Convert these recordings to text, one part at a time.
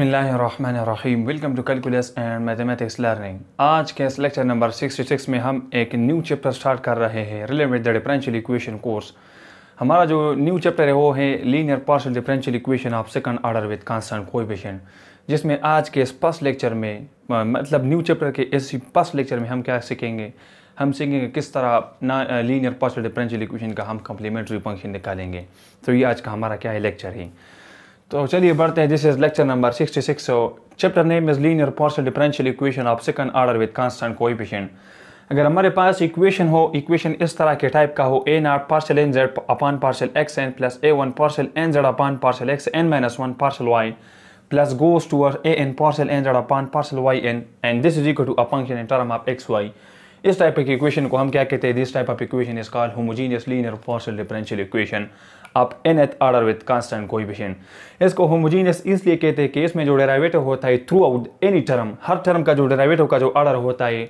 बसमीम welcome to calculus and mathematics learning आज के इस लेक्चर नंबर 66 में हम एक न्यू चैप्टर स्टार्ट कर रहे हैं related with the differential equation course हमारा जो न्यू चैप्टर है वो है linear partial differential equation of second order with constant coefficient जिसमें आज के इस फर्स्ट लेक्चर में मतलब न्यू चैप्टर के इस फर्स्ट लेक्चर में हम क्या सीखेंगे हम सीखेंगे किस तरह ना लीनियर पार्शियल डिफरेंशियल इक्वेशन का हम कम्प्लीमेंट्री फंक्शन निकालेंगे तो ये आज का हमारा क्या है लेक्चर है तो चलिए बढ़ते हैं this is lecture number 66 so chapter name is linear partial differential equation of second order with constant coefficient अगर हमारे पास इक्वेशन हो इक्वेशन इस तरह के टाइप का हो A naught partial N Z upon partial X N plus A one partial N Z upon partial X N minus one partial Y plus goes towards A N partial N Z upon partial Y N and this is equal to a function in term of X Y इस type की equation को हम क्या कहते हैं this type of equation is called homogeneous linear partial differential equation आप nth order with कोई coefficient इसको होमोजीनियस इसलिए कहते हैं कि इसमें जो डेराइवेटिव होता है थ्रू आउट एनी टर्म हर टर्म का जो डेराइवेटिव का जो आर्डर होता है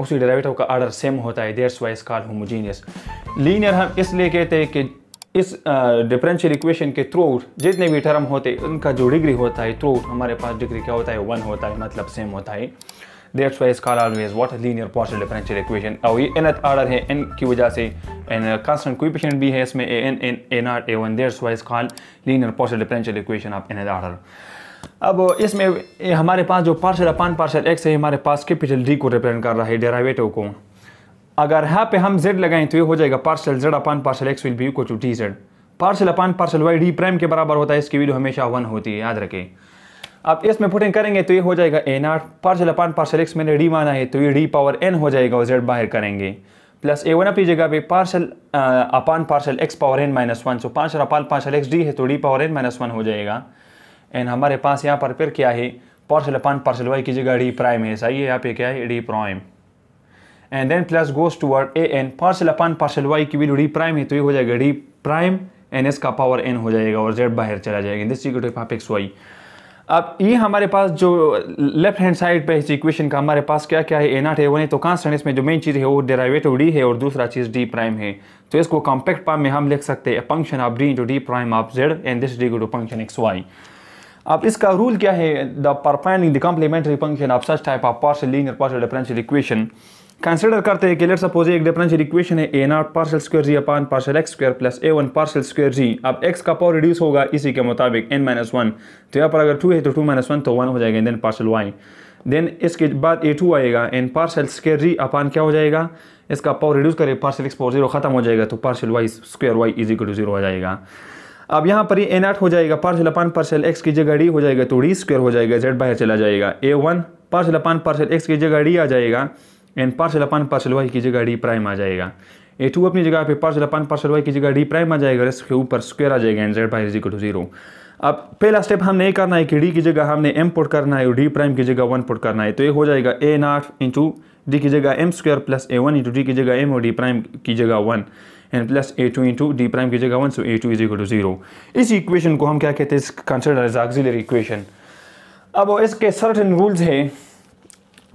उसी डेराइवेटिव का आर्डर सेम होता है that's why is called homogeneous linear हम इसलिए कहते हैं कि इस डिफरेंशियल इक्वेशन के थ्रू आउट जितने भी टर्म होते हैं उनका जो डिग्री होता है थ्रू आउट हमारे पास डिग्री क्या होता है वन होता है मतलब सेम होता है that's why is call always what linear partial differential equation और ये एनथ आर्डर है एन की वजह से एन कॉन्स्टेंट कोएफिशिएंट भी है इसमें A N N A naught A one that's why is call linear partial differential equation of nth order अब uh, इसमें हमारे पास जो पार्शल अपान पार्शल एक्स है हमारे पास कैपिटल डी को रिप्रेजेंट कर रहा है डेरावेटिव को अगर यहाँ पे हम जेड लगाएं तो ये हो जाएगा partial Z upon partial X will be equal to T Z partial upon partial Y D prime के बराबर होता है इसकी वैल्यू हमेशा वन होती है याद रखें आप एस में पुटिंग करेंगे तो ये हो जाएगा N R partial upon partial X मैंने डी माना है तो ये डी पावर एन हो जाएगा और जेड बाहर करेंगे प्लस ए वन अपनी जगह पे partial upon partial X power N minus one so पाँच और अपान पार्सल एक्स डी है तो D power N minus one हो जाएगा एंड हमारे पास यहाँ पर फिर क्या है पार्सल अपान पार्सल वाई की जगह डी प्राइम है सही है यहाँ पे क्या है D prime and then plus goes toward A N partial upon partial Y की वैल्यू डी प्राइम है तो ये हो जाएगा डी प्राइम एन एस का पावर एन हो जाएगा और जेड बाहर चला जाएगा this equal to X Y अब ये हमारे पास जो लेफ्ट हैंड साइड पे इस इक्वेशन का हमारे पास क्या क्या है ए नाट है वो नहीं तो कांस्टेंट इसमें जो मेन चीज़ है वो डेराइवेटिव डी है और दूसरा चीज़ डी प्राइम है तो इसको कॉम्पैक्ट पाम में हम लिख सकते हैं function of D into D prime of Z and this D to function X Y अब इसका रूल क्या है the for finding the complementary function of such type of partial linear partial differential equation consider करते हैं कि let suppose एक differential equation है A naught partial square G upon partial x square plus A one partial square G अब X का power reduce होगा इसी के मुताबिक एन माइनस वन तो यहाँ पर अगर टू है तो टू माइनस वन तो वन हो जाएगा देन पार्सल वाई देन इसके बाद ए टू आएगा N partial square G upon क्या हो जाएगा इसका पावर रिड्यूस करें पार्सल एक्स पावर जीरो खत्म हो जाएगा तो partial Y square Y is to zero हो जाएगा अब यहाँ पर ही एन आठ हो जाएगा पार्सल अपान पार्सल एक्स की जगह डी हो जाएगा तो डी स्क्वायर हो जाएगा जेड बाहर चला जाएगा A one partial upon partial x की जगह डी आ जाएगा and partial upon partial Y की जगह डी प्राइम आ जाएगा ए टू अपनी जगह पे पार्सल अपन पार्सल वाई की जगह डी प्राइम आ जाएगा रेस्ट के ऊपर स्क्वेयर आ जाएगा and Z by is equal to zero अब पहला स्टेप हमने ये करना है कि डी की जगह हमने एम पुट करना है और डी प्राइम की जगह वन पुट करना है तो ये हो जाएगा ए नाट इंटू डी की जगह M square plus A one into D की जगह एम और डी प्राइम की जगह one and plus A two into D prime की जगह one so A two is equal to zero इस इक्वेशन को हम क्या कहते हैं इस कंसिडर एज ऑक्सिलरी इक्वेशन अब इसके सर्टन रूल्स हैं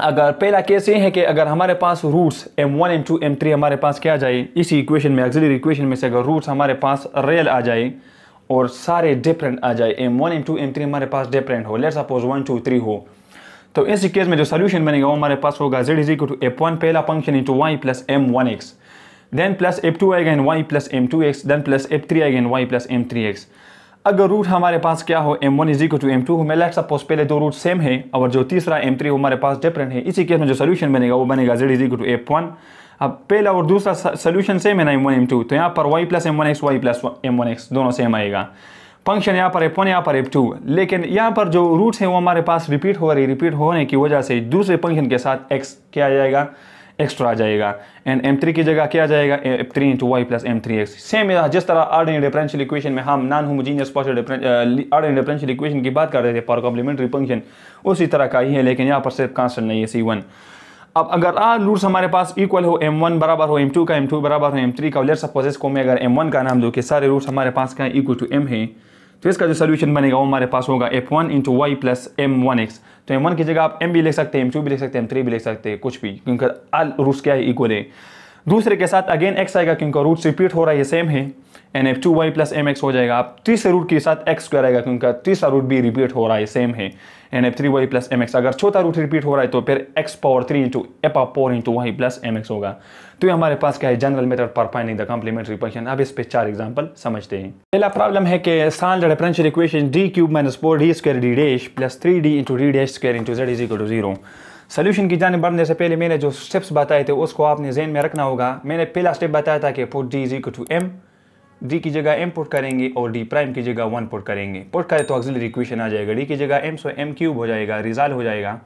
अगर पहला केस ये है कि अगर हमारे पास रूट्स m1, m2, m3 हमारे पास क्या आ जाए इसी इक्वेशन में एक्जिल इक्वेशन में से अगर रूट्स हमारे पास रियल आ जाए और सारे डिफरेंट आ जाए m1, m2, m3 हमारे पास डिफरेंट हो let suppose one two three हो तो इसी केस में जो सोल्यूशन बनेगा वो हमारे पास होगा z is equal to F one पहला function into Y plus M one X then plus F two आएगा in Y plus M two X then plus F three आएगा in Y plus M three X अगर root हमारे पास क्या हो M one is to M two हो मैं let suppose पहले दो रूट सेम है और जो तीसरा एम थ्री हमारे पास डिफरेंट है इसी केस में जो सोल्यूशन बनेगा वो बनेगा z is to F one अब पहला और दूसरा सोल्यूशन सेम है ना एम वन एम टू तो यहाँ पर y plus M one x y plus M one x दोनों सेम आएगा फंक्शन यहाँ पर एफ वन यहाँ पर एफ टू लेकिन यहाँ पर जो रूट्स हैं वो हमारे पास रिपीट हो रही रिपीट होने की वजह से दूसरे फंक्शन के साथ एक्स किया जाएगा एक्स्ट्रा आ जाएगा एंड एम थ्री की जगह क्या जाएगा f three into Y plus M three x same जिस तरह आर्डन डिफरेंशियल इक्वेशन में हम non homogeneous ordinary differential equation की बात कर रहे थे फॉर कॉम्प्लीमेंट्री फंक्शन उसी तरह का ही है लेकिन यहाँ पर सिर्फ कांस्टेंट नहीं है सी वन अब अगर आर रूट्स हमारे पास इक्वल हो एम वन बराबर हो एम टू का एम टू बराबर हो एम थ्री का लेट सपोज इसको मैं अगर एम वन का नाम दूँ कि सारे रूट्स हमारे पास क्या इक्वल टू एम है तो इसका जो सोल्यूशन बनेगा वो हमारे पास होगा F one into Y plus M one x तो एम वन की जगह आप एम भी लिख सकते हैं एम टू भी लिख सकते हैं एम थ्री भी लिख सकते हैं कुछ भी क्योंकि अल रूस क्या है इक्वल है दूसरे के साथ अगेन एक्स आएगा क्योंकि रूट रिपीट हो रहा है सेम है and f two Y plus M x हो जाएगा आप तीसरे रूट के साथ एक्स स्क्वायर आएगा क्योंकि तीसरा रूट भी रिपीट हो रहा है सेम है and f three Y plus M x अगर चौथा रूट रिपीट हो रहा है तो फिर x power three into f four into Y plus M x होगा तो ये हमारे पास क्या है general method for finding the complementary question अब इस पर चार एग्जाम्पल समझते हैं पहला प्रॉब्लम है कि solve differential equation D cube minus four D square D dash plus three D into D dash square into z is equal to zero solution की जानब बढ़ने से पहले मैंने जो स्टेप्स बताए थे उसको आपने जेन में रखना होगा मैंने पहला स्टेप बताया था कि put D is to m D की जगह एम पुट करेंगे और डी प्राइम की जगह वन पुट करेंगे पुट करें तो ऑक्सिलरी इक्वेशन आ जाएगा डी की जगह एम सो एम क्यूब हो जाएगा रिजाल हो जाएगा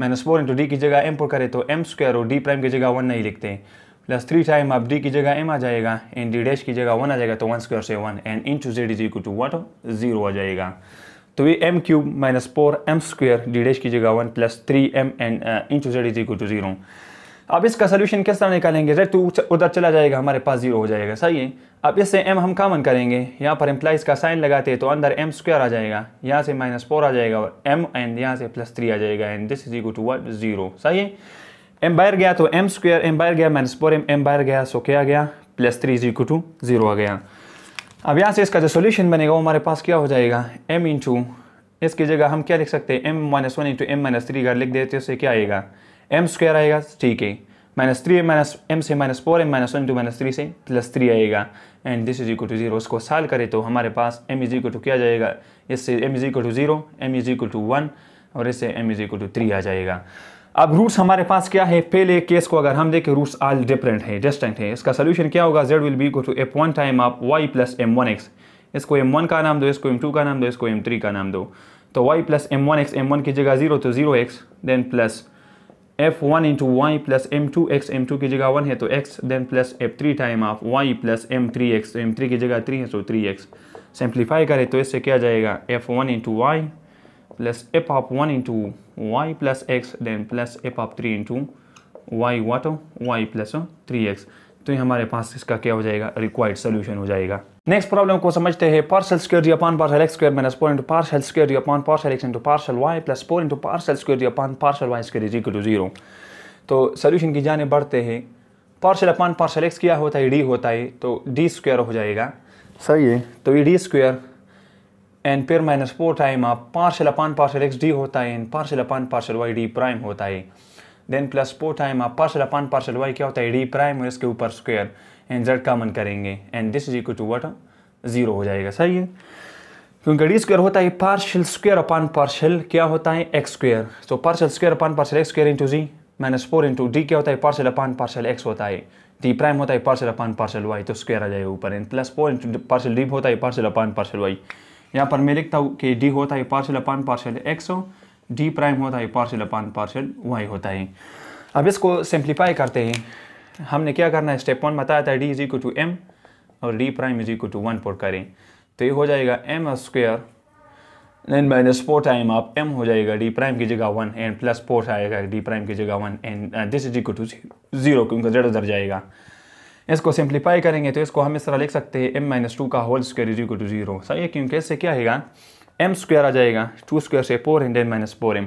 माइनस फोर इंटू डी की जगह एम पुट करें तो एम स्क्वायर और डी प्राइम की जगह वन नहीं लिखते प्लस थ्री टाइम आप डी की जगह एम आ जाएगा एंड डी डैश की जगह वन आ जाएगा तो वन स्क्वायर से one and into z is equal to one zero आ जाएगा तो ये m cube minus four m square D dash की जगह one plus three m and inch is to zero अब इसका सोल्यूशन किस तरह निकालेंगे जेड टू उधर चला जाएगा हमारे पास जीरो हो जाएगा सही है अब इससे एम हम कामन करेंगे यहाँ पर एम्प्लाइज का साइन लगाते हैं तो अंदर एम स्क्वायर आ जाएगा यहाँ से माइनस फोर आ जाएगा और एम एंड यहाँ से प्लस थ्री आ जाएगा and this is equal to one zero सही है एम बाहर गया तो एम स्क्वायर एम बाहर गया माइनस फोर एम एम बाहर गया सो क्या गया plus three is equal to zero आ गया अब यहाँ से इसका जो सोल्यूशन बनेगा वो हमारे पास क्या हो जाएगा एम इंटू इसकी जगह हम क्या लिख सकते हैं M minus one into M minus three अगर लिख देते उससे क्या आएगा एम स्क्वायर आएगा ठीक है minus three m minus m से minus four m minus one into minus three से प्लस थ्री आएगा and this is equal to zero उसको साल करें तो हमारे पास एम इज इक्वल टू क्या जाएगा इससे m is equal to zero m is equal to one और इससे m is equal to three आ जाएगा अब रूट्स हमारे पास क्या है पहले केस को अगर हम देखें रूट्स आल डिफरेंट है डिस्टेंट है इसका सोल्यूशन क्या होगा z will be go to F one time आप Y plus M one x इसको एम वन का नाम दो इसको एम टू का नाम दो इसको एम थ्री का नाम दो तो y plus M one x m one की जगह जीरो तो zero x then plus f one into Y plus M two x m two की जगह वन है तो x then plus F three time आप Y plus M three x m three की जगह थ्री है तो थ्री एक्स सिंप्लीफाई करें तो इससे क्या जाएगा F one into Y plus f आप one into y plus x then plus f of 3 into y what y plus 3x तो ये हमारे पास इसका क्या हो जाएगा रिक्वायर्ड सोल्यूशन हो जाएगा नेक्स्ट प्रॉब्लम को समझते हैं partial square upon partial x square minus four into partial square upon partial x into partial y plus four into partial square upon partial y square is equal to zero तो solution की जाने बढ़ते हैं parcel upon partial x क्या होता है D होता है तो डी स्क्वेयर हो जाएगा सही है तो ये D square and pair minus four time आप partial upon partial x D होता है and partial upon partial y D prime होता है देन प्लस फोर टाइम आप पार्सल अपान पार्सल वाई क्या होता है डी प्राइम और इसके ऊपर स्क्वेयर एंड जेड कामन करेंगे and this is equal to what zero हो जाएगा सही है क्योंकि डी स्क्वेयर होता है पार्शल स्क्वेयर अपान पार्शल क्या होता है एक्स स्क्वेयर तो partial square upon partial x square into g minus four into D क्या होता है पार्सल अपान पार्सल एक्स होता है डी प्राइम होता है पार्सल अपान पार्सल वाई तो स्क्वेयर आ जाएगा ऊपर and plus four into partial D होता है पार्सल अपान पार्सल वाई यहाँ पर मैं लिखता हूँ कि डी होता है पार्शल अपान पार्शल एक्स हो डी प्राइम होता है पार्शल अपान पार्शल वाई होता है अब इसको सिंप्लीफाई करते हैं हमने क्या करना है स्टेप वन बताया था D is equal to m और D prime is equal to one put करें तो ये हो जाएगा m square and minus four time आप एम हो जाएगा डी प्राइम की जगह वन एन प्लस फोर आएगा डी प्राइम की जगह one and this is equal to zero क्योंकि जेड उधर जाएगा इसको सिंप्लीफाई करेंगे तो इसको हम इस तरह लिख सकते हैं एम माइनस टू का whole square is equal to zero सही है क्योंकि इससे क्या आएगा एम स्क्वायर आ जाएगा टू स्क्वायर से four and and minus four m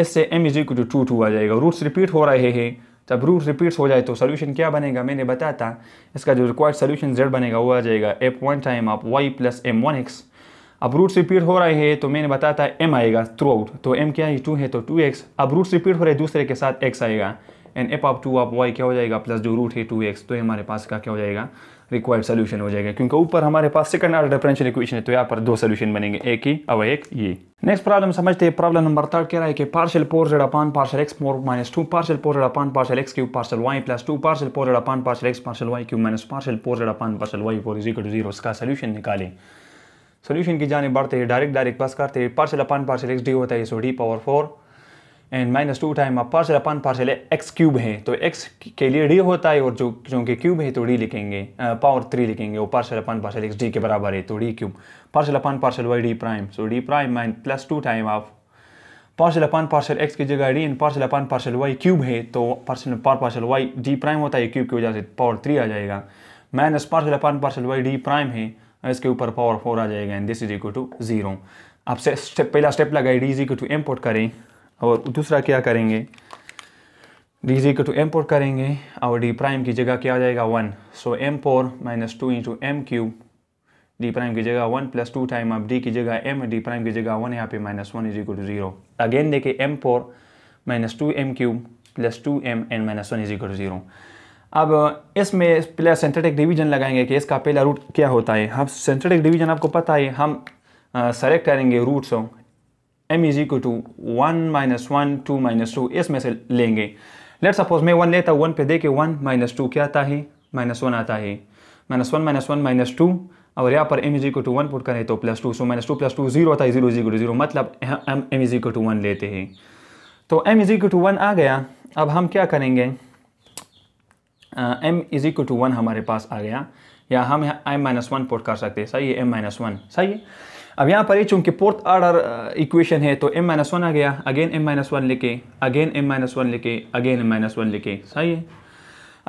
इससे m is equal to two two आ जाएगा रूट्स रिपीट हो रहे हैं जब रूट रिपीट्स हो जाए तो सोल्यूशन क्या बनेगा मैंने बताया था इसका जो रिक्वायर्ड सोल्यूशन जेड बनेगा वो आ जाएगा एफ वन टाइम आप Y plus M one x अब रूट्स रिपीट हो रहे हैं तो मैंने बताया था एम आएगा थ्रू आउट तो एम क्या है टू है तो टू एक्स अब रूट्स रिपीट हो रहे दूसरे के साथ एक्स आएगा and f of two of y क्या हो जाएगा प्लस जो रूट है टू एक्स तो हमारे पास का क्या हो जाएगा रिक्वायर्ड सोल्यूशन हो जाएगा क्योंकि ऊपर हमारे पास सेकंड ऑर्डर डिफरेंशियल इक्वेशन है तो यहाँ पर दो सोल्यूशन बनेंगे एक ही अब एक ये नेक्स्ट प्रॉब्लम समझते हैं प्रॉब्लम नंबर थर्ड कह रहा है कि partial four z upon partial x four minus two partial four z upon partial x cube partial Y plus two partial four z upon partial x partial y cube minus partial four z upon partial Y four is to zero उसका solution निकाले solution की जाने बढ़ते हैं direct direct pass करते हैं partial upon partial x D होता है so D power four and minus two time अब पार्सल अपन पार्सल है एक्स क्यूब है तो एक्स के लिए डी होता है और जो जो कि क्यूब है तो डी लिखेंगे पावर थ्री लिखेंगे और partial upon partial x D के बराबर है तो D cube partial upon partial y D prime so D prime minus plus two time of partial upon partial x की जगह D and partial upon partial y cube है तो partial upon partial y D prime होता है cube की वजह से power three आ जाएगा minus partial upon partial y D prime है इसके ऊपर पावर फोर आ जाएगा and this is equal to zero आपसे स्टेप पहला स्टेप लगाए D is equal to m put करें और दूसरा क्या करेंगे D g to m four करेंगे और डी प्राइम की जगह क्या आ जाएगा one so m four minus two into m cube D prime की जगह वन प्लस टू टाइम अब डी की जगह एम डी प्राइम की जगह वन यहाँ पे minus one is equal to zero again देखे m four minus two M cube plus two M and minus one is equal to zero अब uh, इसमें प्लस सेंथेटिक डिवीजन लगाएंगे कि इसका पहला रूट क्या होता है हम सेंथेटिक डिवीजन आपको पता है हम सेलेक्ट uh, करेंगे roots m is equal to one minus one two minus two इसमें से लेंगे लेट सपोज मैं वन लेता वन पे दे के वन माइनस टू क्या आता है माइनस वन आता है minus one minus one minus two और यहाँ पर m is equal to one put करें तो plus two so minus two plus two zero आता है जीरो टू जीरो मतलब हम m is equal to one लेते हैं तो M is equal to one आ गया अब हम क्या करेंगे m is equal to one हमारे पास आ गया या हम यहाँ एम माइनस वन पुट कर सकते हैं सही है एम माइनस वन सही है अब यहाँ पर ही चूंकि फोर्थ आर्डर इक्वेशन है तो एम माइनस वन आ गया अगेन एम माइनस वन लिखे अगेन एम माइनस वन लिखे अगेन एम माइनस वन लिखे सही है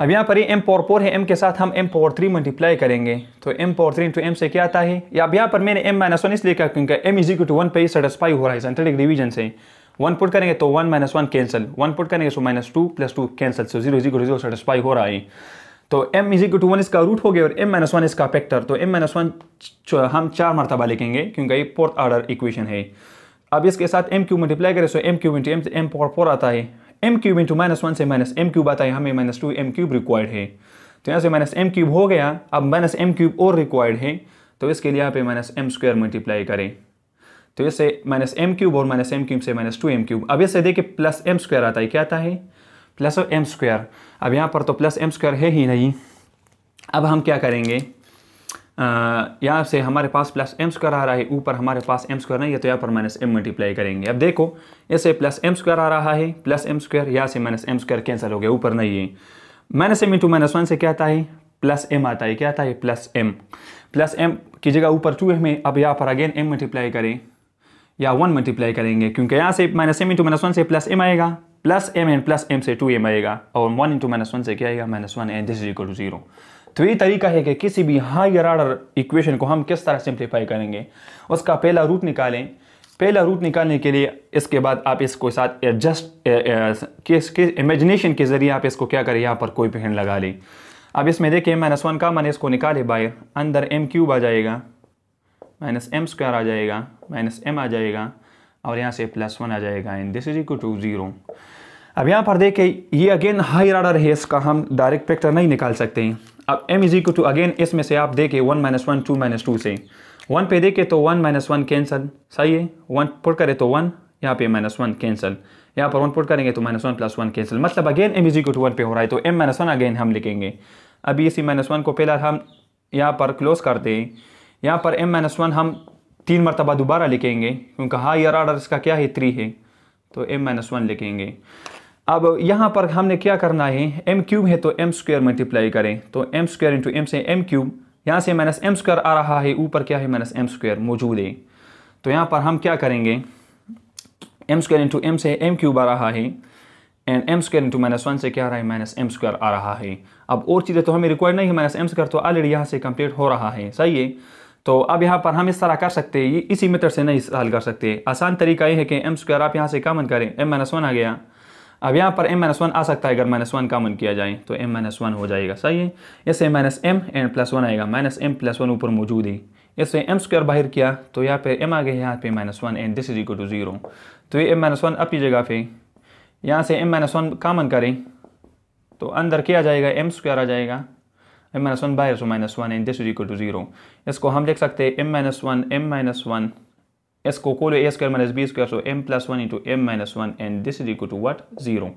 अब यहाँ पर ही एम पावर फोर है एम के साथ हम एम पावर थ्री मल्टीप्लाई करेंगे तो m power three into M से क्या आता है या अब यहाँ पर मैंने एम माइनस वन इसलिए कहा क्योंकि M is equal to one पे ही सेटिस्फाई हो रहा है सेंट्रलिक डिवीजन से वन पुट करेंगे तो one minus one cancel one put करेंगे so minus two plus two cancel so zero zero zero satisfy हो रहा है तो m इजिक टू वन इसका रूट हो गया और m माइनस वन इसका फैक्टर तो m माइनस वन हम चार मरतबा लिखेंगे क्योंकि ये फोर्थ ऑर्डर इक्वेशन है अब इसके साथ एम क्यू मल्टीप्लाई करें so M cube into M से एम पावर फोर आता है M cube into minus one से माइनस एम क्यूब आता है हमें minus two M cube required है तो यहाँ से माइनस एम क्यूब हो गया अब माइनस एम क्यूब और रिक्वायर्ड है तो इसके लिए यहाँ पे माइनस एम स्क्वायर मल्टीप्लाई करें तो इससे माइनस एम क्यूब और माइनस एम क्यूब से माइनस टू एम क्यूब अब इससे देखिए प्लस एम स्क्वायर आता है क्या आता है प्लस एम स्क्वायर अब यहाँ पर तो प्लस एम स्क्वायर है ही नहीं अब हम क्या करेंगे यहाँ से हमारे पास प्लस एम स्क्वायर आ रहा है ऊपर हमारे पास एम स्क्वायर नहीं है तो यहाँ पर माइनस एम मल्टीप्लाई करेंगे अब देखो ऐसे प्लस एम स्क्वायर आ रहा है प्लस एम स्क्वायर यहाँ से माइनस एम स्क्वायर कैंसिल हो गया ऊपर नहीं है minus M into minus one से क्या आता है प्लस एम आता है क्या आता है प्लस एम प्लस एम की जगह ऊपर टू एम है अब यहाँ पर अगेन एम मल्टीप्लाई करें या वन मल्टीप्लाई करेंगे क्योंकि यहाँ से minus M into minus one से प्लस एम आएगा plus M N plus M से टू एम आएगा और वन इंटू माइनस वन से क्या आएगा minus one and this is equal to zero तो ये तरीका है कि किसी भी हायर आर्डर इक्वेशन को हम किस तरह सिंप्लीफाई करेंगे उसका पहला रूट निकालें पहला रूट निकालने के लिए इसके बाद आप इसको साथ एडजस्ट किस किस इमेजिनेशन के ज़रिए आप इसको क्या करें यहाँ पर कोई भी लगा लें अब इसमें देखिए माइनस वन का मैंने इसको निकाले बाहर अंदर एम क्यूब आ जाएगा माइनस एम स्क्वायर आ जाएगा माइनस एम आ जाएगा और यहाँ से प्लस वन आ जाएगा and this is equal to zero अब यहाँ पर देखें ये अगेन हाई राडर है इसका हम डायरेक्ट फैक्टर नहीं निकाल सकते हैं अब M is equal to again इसमें से आप देखें one minus one two minus two से वन पे देखें तो वन माइनस वन कैंसल सही है वन पुट करें तो वन यहाँ पे माइनस वन कैंसल यहाँ पर वन पुट करेंगे तो minus one plus one cancel मतलब again M is equal to one पे हो रहा है तो एम माइनस वन अगेन हम लिखेंगे अभी इसी माइनस वन को पहला हम यहाँ पर क्लोज कर दें यहाँ पर एम माइनस वन हम तीन मरतबा दोबारा लिखेंगे क्योंकि हायर आर्डर इसका क्या है थ्री है तो एम माइनस वन लिखेंगे अब यहाँ पर हमने क्या करना है एम क्यूब है तो एम स्क्वायर मल्टीप्लाई करें तो एम स्क्वायर इंटू एम से एम क्यूब यहाँ से माइनस एम स्क्वायर आ रहा है ऊपर क्या है माइनस एम स्क्वायर मौजूद है तो यहाँ पर हम क्या करेंगे एम स्क्वायर इंटू एम से एम क्यूब आ रहा है and M square into minus one से क्या आ रहा है माइनस एम स्क्वायर आ रहा है अब और चीज़ें तो हमें रिक्वायर्ड नहीं है माइनस एम स्क्वायर तो ऑलरेडी यहाँ से कंप्लीट हो रहा है सही है तो अब यहाँ पर हम इस तरह कर सकते हैं इसी मेथड से नहीं हल कर सकते आसान तरीका ये है कि एम स्क्वायर आप यहाँ से कामन करें एम माइनस वन आ गया अब यहाँ पर एम माइनस वन आ सकता है अगर माइनस वन कामन किया जाए तो एम माइनस वन हो जाएगा सही है इससे minus M and plus one आएगा माइनस एम प्लस वन ऊपर मौजूद है इससे एम स्क्वायर बाहर किया तो यहाँ पर एम आ गया यहाँ पे minus one and this is equal to zero तो ये एम माइनस वन अपनी जगह पर यहाँ से एम माइनस वन कामन करें तो अंदर किया जाएगा एम स्क्वायर आ जाएगा M minus one by S minus one and this is equal to zero इसको हम देख सकते हैं M minus one M minus one S को A square minus B square so M plus one into M minus one and this is equal to what zero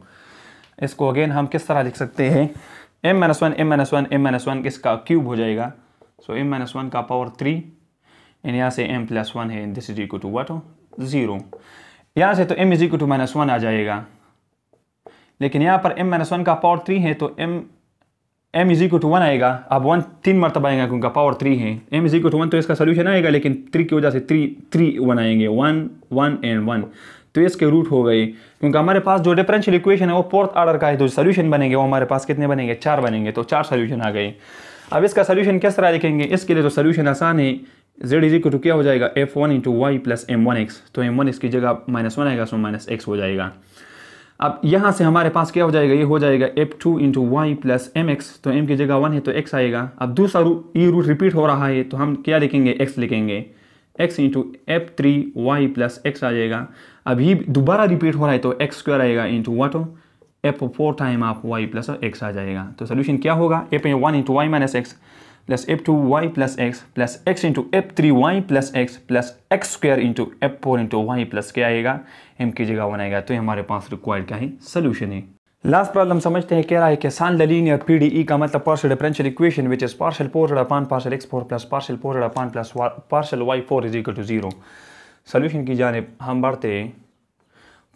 इसको again हम किस तरह लिख सकते हैं M minus one M minus one M minus one किसका cube हो जाएगा सो एम माइनस वन का पावर थ्री एंड यहाँ से एम प्लस वन है this is equal to what zero यहाँ से तो M is equal to minus one आ जाएगा लेकिन यहाँ पर एम माइनस वन का पावर थ्री है तो M M is equal to one आएगा आप वन तीन मरतब आएगा क्योंकि पावर थ्री है M is equal to one तो इसका सोल्यूशन आएगा लेकिन थ्री की वजह से थ्री थ्री वन आएंगे वन वन एंड वन तो इसके रूट हो गए क्योंकि हमारे पास जो डिफरेंशियल इक्वेशन है वो फोर्थ ऑर्डर का है जो तो सोल्यूशन बनेंगे वो हमारे पास कितने बनेंगे चार बनेंगे तो चार सोल्यूशन आ गए अब इसका सोल्यूशन किस तरह लिखेंगे इसके लिए तो सोल्यूशन आसान है जेड इज इक्व टू क्या हो जाएगा F one into Y plus M one x तो एम वन एक्स की जगह माइनस वन आएगा सो माइनस एक्स हो जाएगा अब यहाँ से हमारे पास क्या हो जाएगा ये हो जाएगा F two into Y plus M X तो एम की जगह वन है तो एक्स आएगा अब दूसरा रूट ये रूट रिपीट हो रहा है तो हम क्या लिखेंगे एक्स लिखेंगे X into F three Y plus X आ जाएगा अब ये दोबारा रिपीट हो रहा है तो एक्स स्क्वायर आएगा into what F four time आप वाई प्लस एक्स आ जाएगा तो सोल्यूशन क्या होगा F one into Y minus X plus F two Y plus X plus X into F three Y plus X plus X square into F four into Y plus क्या आएगा M की जगह बनाएगा आएगा तो हमारे पास रिक्वायर्ड क्या है सोल्यूशन है लास्ट प्रॉब्लम समझते हैं कह रहा है कि सान द लीनियर ई का मतलब partial differential equation which is partial four upon partial x four plus partial four upon plus partial Y four is equal to zero solution की जानब हम बढ़ते हैं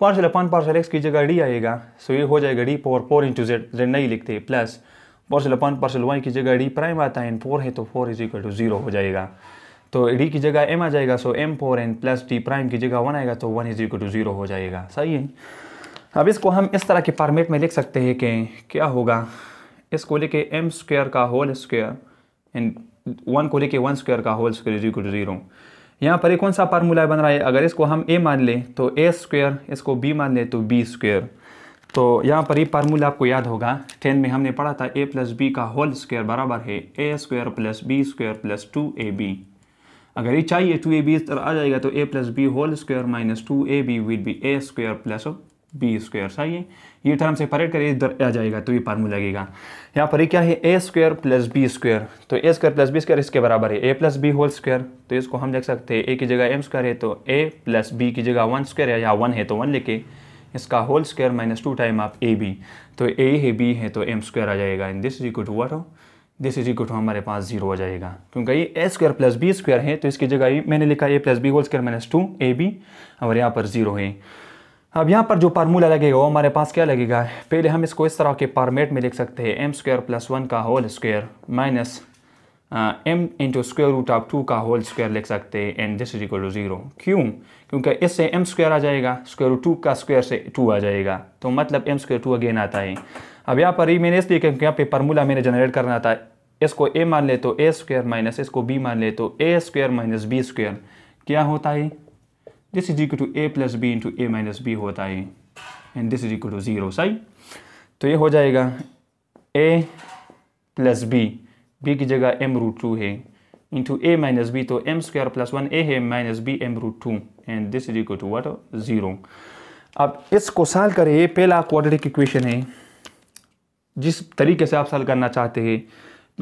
पार्शल अपान पार्शल एक्स की जगह D आएगा सो ये हो जाएगा D power four into Z Z नहीं लिखते plus partial upon partial Y की जगह डी प्राइम आता है एन फोर है तो four is equal to zero हो जाएगा तो डी की जगह एम आ जाएगा so M four N plus D prime की जगह वन आएगा तो one is equal to zero हो जाएगा सही है अब इसको हम इस तरह के फार्मेट में लिख सकते हैं कि क्या होगा इसको लेके एम स्क्वेयर का होल स्क्वेयर एंड वन को लेके वन स्क्वेयर का whole square is equal to zero यहाँ पर ये कौन सा फार्मूला बन रहा है अगर इसको हम ए मान लें तो ए स्क्वेयर इसको बी मान लें तो बी स्क्वायर तो यहाँ पर ये फार्मूला आपको याद होगा टेन में हमने पढ़ा था ए प्लस बी का होल स्क्वायर बराबर है A square plus B square plus two A B अगर ये चाहिए टू ए बी इस तरह आ जाएगा तो A plus B whole square minus two A B with B A square plus B square चाहिए ये टर्म से परेड करिए इधर आ जाएगा तो ये फार्मूला लगेगा यहाँ पर ये क्या है A square plus B square तो A square plus B square इसके बराबर है A plus B whole square तो इसको हम लिख सकते हैं ए की जगह एम स्क्वायर है तो ए प्लस बी की जगह वन स्क्वायर है या वन है तो वन लिखे इसका whole square minus two time आप ए बी तो ए है बी है तो एम स्क्वायर आ जाएगा in this is equal to what हो दिस इज इक्वल टू हमारे पास जीरो आ जाएगा क्योंकि ये A square plus B square है तो इसकी जगह मैंने लिखा A plus B whole square minus two A B और यहाँ पर जीरो है अब यहाँ पर जो फार्मूला लगेगा वो हमारे पास क्या लगेगा पहले हम इसको इस तरह के फार्मेट में लिख सकते हैं एम स्क्वायर प्लस वन का whole square minus M into square root of two का होल स्क्वायर लिख सकते हैं and this is equal to zero क्यों क्योंकि इससे एम स्क्वायर आ जाएगा स्क्वायर रूट टू का स्क्वायर से टू आ जाएगा तो मतलब एम स्क्वायर टू अगेन आता है अब यहाँ पर ही मैंने इसलिए क्योंकि यहाँ पे फार्मूला मैंने जनरेट करना था इसको ए मान ले तो ए स्क्वायर माइनस इसको बी मान ले तो A square minus B square क्या होता है this is equal to A plus B into A minus B होता है and this is equal to zero सही तो ये हो जाएगा ए प्लस बी बी की जगह एम रूट टू है into a minus b तो m square plus one A है minus B M root two and this is equal to what zero अब इसको सॉल्व करें पहला क्वाड्रेटिक इक्वेशन है जिस तरीके से आप सॉल्व करना चाहते हैं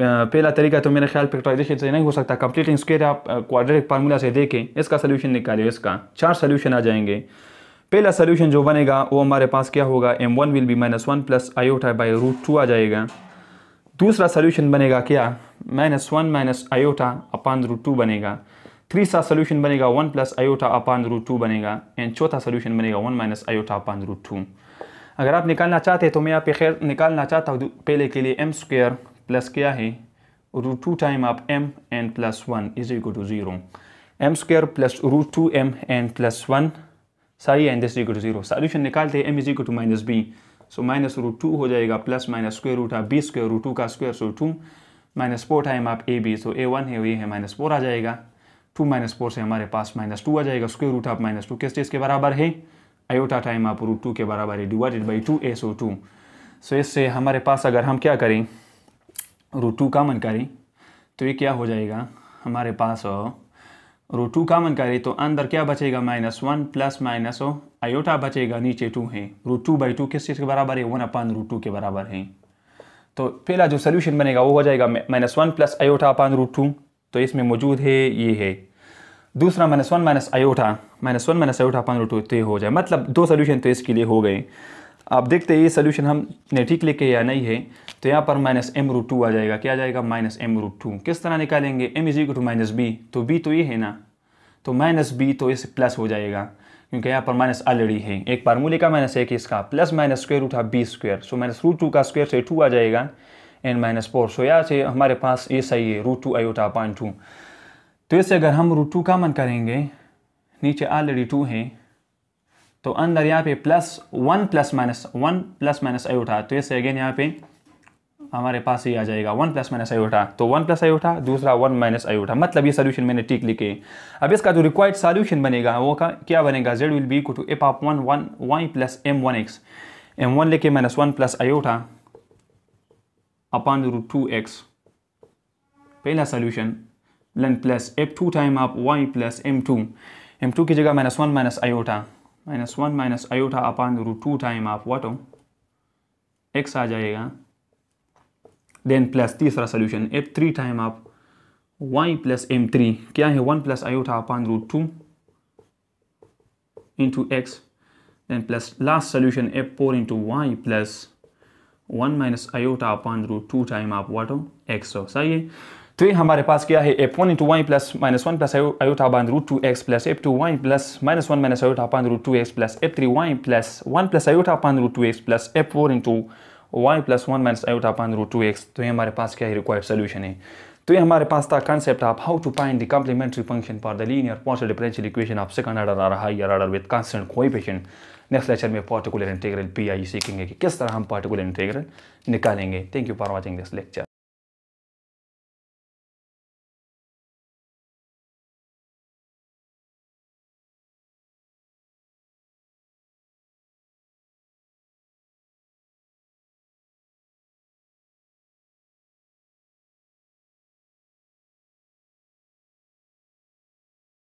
पहला तरीका तो मेरे ख्याल फैक्टराइजेशन से नहीं हो सकता कंप्लीटिंग स्क्वेयर आप क्वाड्रेटिक फार्मूला से देखें इसका सोल्यूशन निकालिए इसका चार सोल्यूशन आ जाएंगे पहला सोल्यूशन जो बनेगा वो हमारे पास क्या होगा M one will be minus one plus iota by root two आ जाएगा दूसरा सोल्यूशन बनेगा क्या minus one minus iota upon root two बनेगा थ्री सा सोल्यूशन बनेगा one plus iota upon root two बनेगा एंड चौथा सोल्यूशन बनेगा one minus iota upon root two अगर आप निकालना चाहते हैं तो मैं आप खैर निकालना चाहता हूँ पहले के लिए एम स्क्वेयर प्लस क्या है रूट टू टाइम आप M N plus one is equal to zero M square plus root two M N plus one सही and this equal to zero solution निकालते हैं M is equal to minus B so minus root two हो जाएगा plus minus square root B square root two का square so two minus four time आप A B सो तो ए one है ये है माइनस फोर आ जाएगा टू माइनस फोर से हमारे पास माइनस टू आ जाएगा स्क्वेयर रूट आप माइनस टू किस चीज़ के बराबर है आयोटा टाइम आप रूट टू के बराबर है divided by two A so two so इससे हमारे पास अगर हम क्या करें रूट टू कामन करें तो ये क्या हो जाएगा हमारे पास रूट टू कामन करें तो अंदर क्या बचेगा minus one plus minus iota बचेगा नीचे टू है रूट टू बाई टू किस चीज़ के बराबर है वन अपान रूट टू के बराबर है तो पहला जो सोल्यूशन बनेगा वो हो जाएगा minus one plus iota upon root two तो इसमें मौजूद है ये है दूसरा minus one minus iota minus one minus iota upon root two तो ये हो जाए मतलब दो सोल्यूशन तो इसके लिए हो गए आप देखते हैं ये सोल्यूशन हमने ठीक लिखे या नहीं है तो यहाँ पर माइनस एम रूट टू आ जाएगा क्या आ जाएगा माइनस एम रूट टू किस तरह निकालेंगे M is equal to minus B तो बी तो ये है ना तो माइनस बी तो इस प्लस हो जाएगा क्योंकि यहाँ पर माइनस ऑलरेडी है एक फार्मूले का माइनस एक इसका plus minus square root of b square so minus root two का स्क्वेयर से टू आ जाएगा एन माइनस फोर सो यहाँ से हमारे पास ए सही है रूट टू आई ओटा पॉइंट टू तो इससे अगर हम रूट टू का मन करेंगे नीचे ऑलरेडी टू है तो अंदर यहाँ पे plus one plus minus one plus minus i उठा तो इससे अगेन यहाँ पे हमारे पास ये आ जाएगा वन प्लस माइनस आयोटा तो वन प्लस आयोटा दूसरा वन माइनस आयोटा मतलब ये सोल्यूशन मैंने टिक लिखे अब इसका जो रिक्वायर्ड सोल्यूशन बनेगा वो का क्या बनेगा z will be equal to f of one one y plus M one x m one लेके minus one plus iota upon root two x पहला सोल्यूशन लन प्लस एफ टू टाइम आप Y plus M two M two की जगह minus one minus iota minus one minus iota upon root two time आप वाटो x आ जाएगा then plus तीसरा सोल्यूशन एफ थ्री टाइम आप वाई प्लस एम थ्री क्या है one plus iota upon root two into x then plus last solution f four into Y plus one minus iota upon root two time आप वाट हो x हो सही है तो ये हमारे पास क्या है f one into Y plus minus one plus iota बांध root two x plus F two Y plus minus one minus iota पान root two x plus F three Y plus one plus iota पान root two x plus f four into Y plus one minus iota upon root two x तो ये हमारे पास क्या है required solution है तो ये हमारे पास था concept of how to find the complementary function for the linear partial differential equation of second order आ रहा है order with constant coefficient next lecture में पार्टिकुलर इंटीग्रल पी आई सीखेंगे कि किस तरह हम पार्टिकुलर इंटीग्रल निकालेंगे thank you for watching this lecture